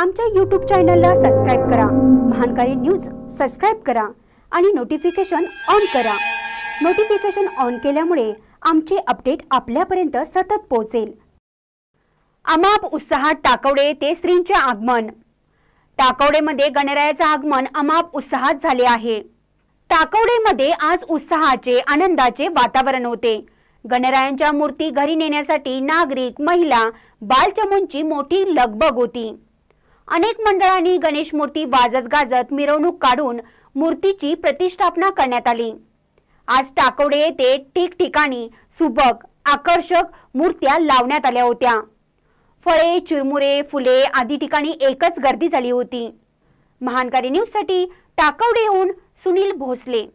आमच्या यूट्यूब चॅनलला सबस्क्राईब करा महानकारी न्यूज सबस्क्राईब करा आणि नोटिफिकेशन ऑन करा नोटिफिकेशन ऑन केल्यामुळे आमचे अपडेट आपल्यापर्यंत सतत पोहोचेल अमाप उत्साहात टाकवडे ते श्रींचे आगमन टाकवडेमध्ये गणरायाचं आगमन अमाप उत्साहात झाले आहे टाकवडेमध्ये आज उत्साहाचे आनंदाचे वातावरण होते गणरायांच्या मूर्ती घरी नेण्यासाठी नागरिक महिला बालचमूंची मोठी लगबग होती अनेक मंडळांनी गणेश मूर्ती वाजत गाजत मिरवणूक काढून मूर्तीची प्रतिष्ठापना करण्यात आली आज टाकवडे येथे ठिकठिकाणी सुबक आकर्षक मूर्त्या लावण्यात आल्या होत्या फळे चिरमुरे फुले आदी ठिकाणी एकच गर्दी झाली होती महानकारी न्यूजसाठी टाकवडेहून सुनील भोसले